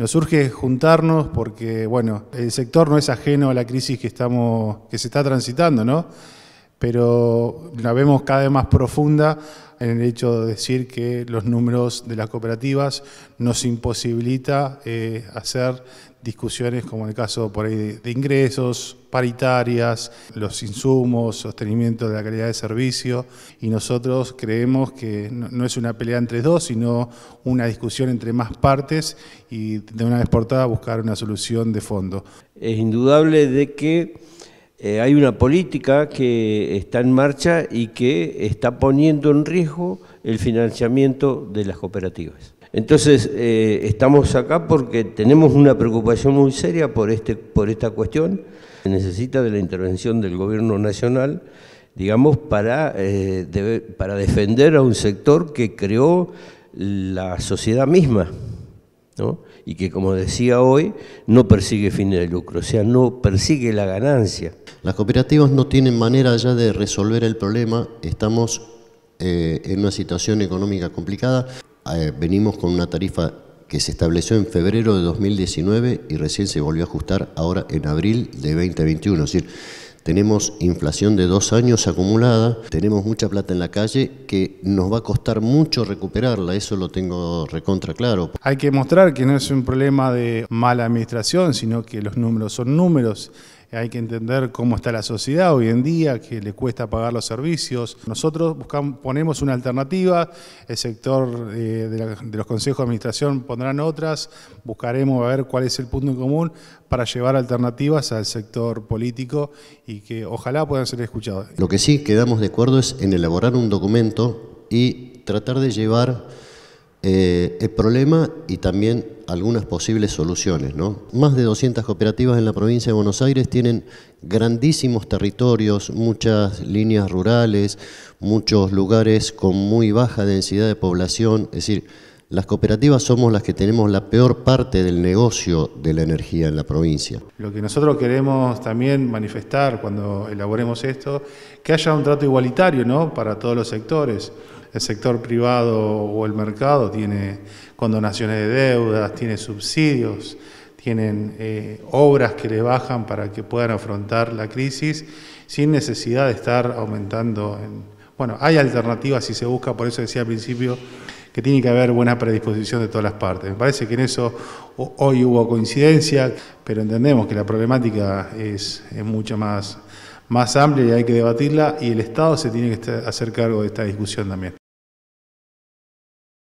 Nos surge juntarnos porque, bueno, el sector no es ajeno a la crisis que, estamos, que se está transitando, ¿no? pero la vemos cada vez más profunda en el hecho de decir que los números de las cooperativas nos imposibilita eh, hacer discusiones como en el caso por ahí de, ingresos, paritarias, los insumos, sostenimiento de la calidad de servicio y nosotros creemos que no, no es una pelea entre dos, sino una discusión entre más partes y de una vez por todas buscar una solución de fondo. Es indudable de que eh, hay una política que está en marcha y que está poniendo en riesgo el financiamiento de las cooperativas. Entonces, eh, estamos acá porque tenemos una preocupación muy seria por, este, por esta cuestión. Se necesita de la intervención del gobierno nacional, digamos, para, eh, para defender a un sector que creó la sociedad misma. ¿no? y que como decía hoy, no persigue fines de lucro, o sea, no persigue la ganancia. Las cooperativas no tienen manera ya de resolver el problema, estamos eh, en una situación económica complicada, eh, venimos con una tarifa que se estableció en febrero de 2019 y recién se volvió a ajustar ahora en abril de 2021, es decir, tenemos inflación de dos años acumulada, tenemos mucha plata en la calle que nos va a costar mucho recuperarla, eso lo tengo recontra claro. Hay que mostrar que no es un problema de mala administración, sino que los números son números hay que entender cómo está la sociedad hoy en día, que le cuesta pagar los servicios. Nosotros ponemos una alternativa, el sector eh, de, los consejos de administración pondrán otras, buscaremos a ver cuál es el punto en común para llevar alternativas al sector político y que ojalá puedan ser escuchadas. Lo que sí quedamos de acuerdo es en elaborar un documento y tratar de llevar eh, el problema y también algunas posibles soluciones. ¿no? Más de 200 cooperativas en la provincia de Buenos Aires tienen grandísimos territorios, muchas líneas rurales, muchos lugares con muy baja densidad de población, es decir, las cooperativas somos las que tenemos la peor parte del negocio de la energía en la provincia. Lo que nosotros queremos también manifestar cuando elaboremos esto, que haya un trato igualitario ¿no? para todos los sectores. El sector privado o el mercado tiene condonaciones de deudas, tiene subsidios, tienen eh, obras que le bajan para que puedan afrontar la crisis sin necesidad de estar aumentando. En... Bueno, hay alternativas si se busca, por eso decía al principio que tiene que haber buena predisposición de todas las partes. Me parece que en eso hoy hubo coincidencia, pero entendemos que la problemática es, es mucho más, más amplia y hay que debatirla y el Estado se tiene que hacer cargo de esta discusión también.